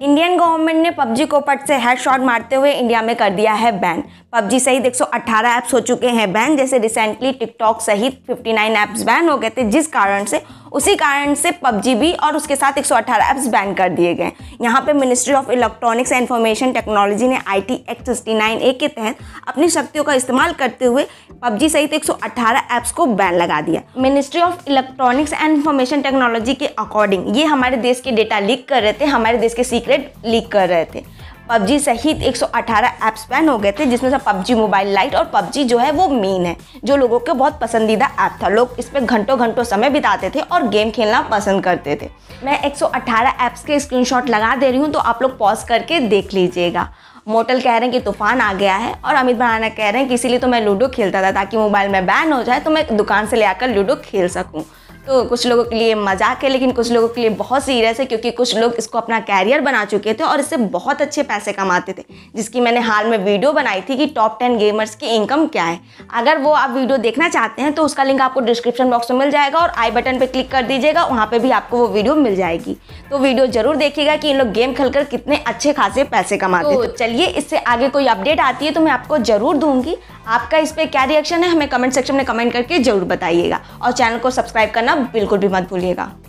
Indian government ने PUBG को पट से हेडशॉट मारते हुए इंडिया में कर दिया है बैन पबजी सहित 118 ऐप्स हो चुके हैं बैन जैसे रिसेंटली टिकटॉक सहित 59 ऐप्स बैन हो गए थे जिस कारण से उसी कारण से पबजी भी और उसके साथ 118 ऐप्स बैन कर दिए गए यहाँ पे ministry of electronics and information technology ने I T act sixty nine A के तहत अपनी शक्तियों का इस्तेमाल करते हुए पबजी सहित 118 ऐप्स को बैन लगा दिया ministry of electronics and information technology के अकॉर्डिंग ये हमारे देश के डेटा लीक कर रहे थे हमारे देश के सीक्रेट सीक्रेट लीक कर रहे थे पबजी सहित 118 ऐप्स बैन हो गए थे जिसमें से पबजी मोबाइल लाइट और पबजी जो है वो मेन है जो लोगों के बहुत पसंदीदा ऐप था लोग इस पर घंटों घंटों समय बिताते थे और गेम खेलना पसंद करते थे मैं 118 ऐप्स के स्क्रीनशॉट लगा दे रही हूँ तो आप लोग पॉज करके देख लीजिएगा मोटल कह रहे हैं कि तूफान आ गया है और अमित बनाना कह रहे हैं कि इसीलिए तो मैं लूडो खेलता था ताकि मोबाइल में बैन हो जाए तो मैं दुकान से ले आकर लूडो खेल सकूँ तो कुछ लोगों के लिए मजाक है लेकिन कुछ लोगों के लिए बहुत सीरियस है क्योंकि कुछ लोग इसको अपना कैरियर बना चुके थे और इससे बहुत अच्छे पैसे कमाते थे जिसकी मैंने हाल में वीडियो बनाई थी कि टॉप टेन गेमर्स की इनकम क्या है अगर वो आप वीडियो देखना चाहते हैं तो उसका लिंक आपको डिस्क्रिप्शन बॉक्स में मिल जाएगा और आई बटन पर क्लिक कर दीजिएगा वहाँ पर भी आपको वो वीडियो मिल जाएगी तो वीडियो जरूर देखिएगा कि इन लोग गेम खेल कितने अच्छे खासे पैसे कमाते तो, तो चलिए इससे आगे कोई अपडेट आती है तो मैं आपको जरूर दूंगी आपका इस पर क्या रिएक्शन है हमें कमेंट सेक्शन में कमेंट करके जरूर बताइएगा और चैनल को सब्सक्राइब करना बिल्कुल भी मत भूलिएगा